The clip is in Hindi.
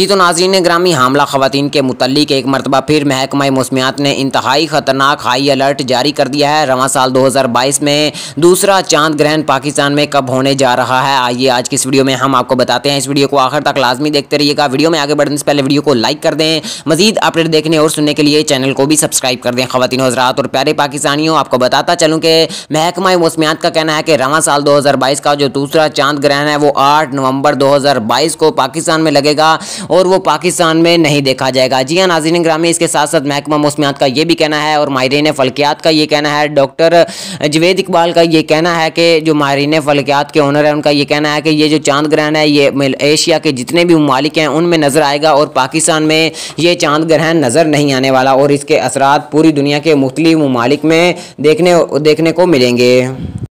जी तो नाजरीन ग्रामी हमला खवतिन के मुतलिक एक मरतबा फिर महकमा मौसमियात ने इंतहाई ख़तरनाक हाई अलर्ट जारी कर दिया है रवा साल दो हज़ार बाईस में दूसरा चांद ग्रहण पाकिस्तान में कब होने जा रहा है आइए आज की इस वीडियो में हम आपको बताते हैं इस वीडियो को आखिर तक लाजमी देखते रहिएगा वीडियो में आगे बढ़ने से पहले वीडियो को लाइक कर दें मजीद अपडेट देखने और सुनने के लिए चैनल को भी सब्सक्राइब कर दें खातन हजरात और प्यारे पाकिस्तानियों आपको बताता चलूँ कि महकमा मौसमियात का कहना है कि रवा साल दो हज़ार बाईस का जो दूसरा चांद ग्रहण है वो आठ नवंबर दो हज़ार बाईस को पाकिस्तान में लगेगा और वो पाकिस्तान में नहीं देखा जाएगा जी हाँ नाजीन ग्रामी इसके साथ साथ महकमा मौसमियात का ये भी कहना है और माहरीन फलकियात का ये कहना है डॉक्टर जवेद इकबाल का ये कहना है कि जो माहरीन फलकियात के ऑनर है उनका ये कहना है कि ये जो चांद ग्रहण है ये एशिया के जितने भी ममालिक हैं उनमें नज़र आएगा और पाकिस्तान में ये चांद ग्रहण नज़र नहीं आने वाला और इसके असरा पूरी दुनिया के मुख्तलि ममालिक में देखने देखने को मिलेंगे